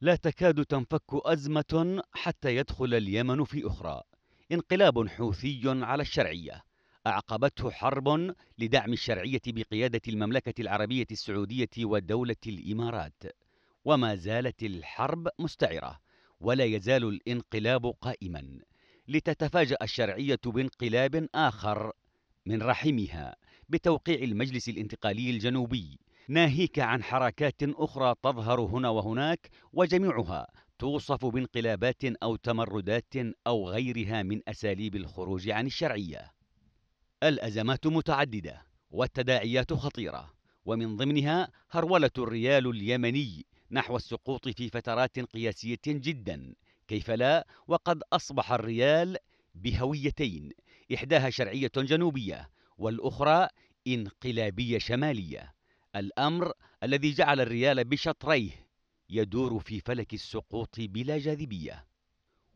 لا تكاد تنفك أزمة حتى يدخل اليمن في أخرى انقلاب حوثي على الشرعية أعقبته حرب لدعم الشرعية بقيادة المملكة العربية السعودية ودولة الإمارات وما زالت الحرب مستعرة ولا يزال الانقلاب قائما لتتفاجأ الشرعية بانقلاب آخر من رحمها بتوقيع المجلس الانتقالي الجنوبي ناهيك عن حركات اخرى تظهر هنا وهناك وجميعها توصف بانقلابات او تمردات او غيرها من اساليب الخروج عن الشرعيه الازمات متعدده والتداعيات خطيره ومن ضمنها هروله الريال اليمني نحو السقوط في فترات قياسيه جدا كيف لا وقد اصبح الريال بهويتين احداها شرعيه جنوبيه والاخرى انقلابيه شماليه الأمر الذي جعل الريال بشطريه يدور في فلك السقوط بلا جاذبية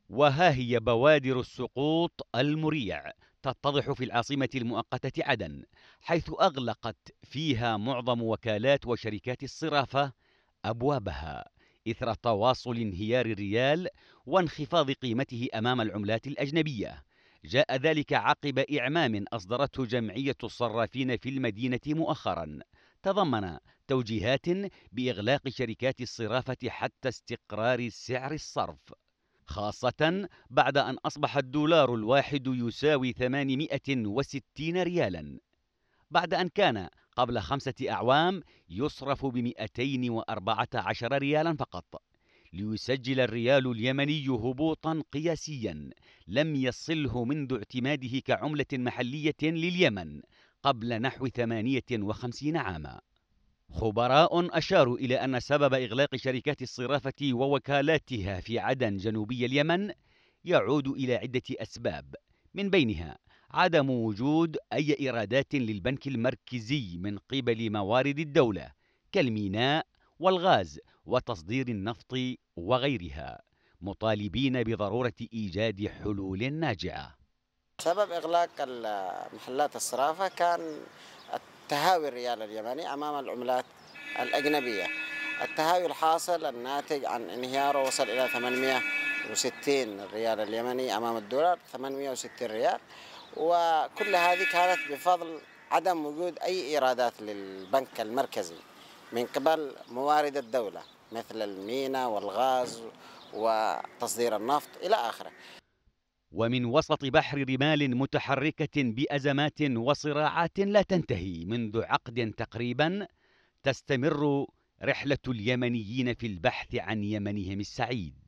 وها هي بوادر السقوط المريع تتضح في العاصمة المؤقتة عدن حيث أغلقت فيها معظم وكالات وشركات الصرافة أبوابها إثر تواصل انهيار الريال وانخفاض قيمته أمام العملات الأجنبية جاء ذلك عقب إعمام أصدرته جمعية الصرافين في المدينة مؤخراً تضمن توجيهات باغلاق شركات الصرافه حتى استقرار سعر الصرف خاصة بعد أن أصبح الدولار الواحد يساوي 860 ريالا بعد أن كان قبل خمسة أعوام يصرف ب 214 ريالا فقط ليسجل الريال اليمني هبوطا قياسيا لم يصله منذ اعتماده كعملة محلية لليمن قبل نحو 58 عاما خبراء أشاروا إلى أن سبب إغلاق شركات الصرافة ووكالاتها في عدن جنوبي اليمن يعود إلى عدة أسباب من بينها عدم وجود أي إيرادات للبنك المركزي من قبل موارد الدولة كالميناء والغاز وتصدير النفط وغيرها مطالبين بضرورة إيجاد حلول ناجعة سبب إغلاق محلات الصرافة كان التهاوي الريال اليمني أمام العملات الأجنبية التهاوي الحاصل الناتج عن انهياره وصل إلى 860 ريال اليمني أمام الدولار 860 ريال وكل هذه كانت بفضل عدم وجود أي إيرادات للبنك المركزي من قبل موارد الدولة مثل المينا والغاز وتصدير النفط إلى آخره ومن وسط بحر رمال متحركة بأزمات وصراعات لا تنتهي منذ عقد تقريبا تستمر رحلة اليمنيين في البحث عن يمنهم السعيد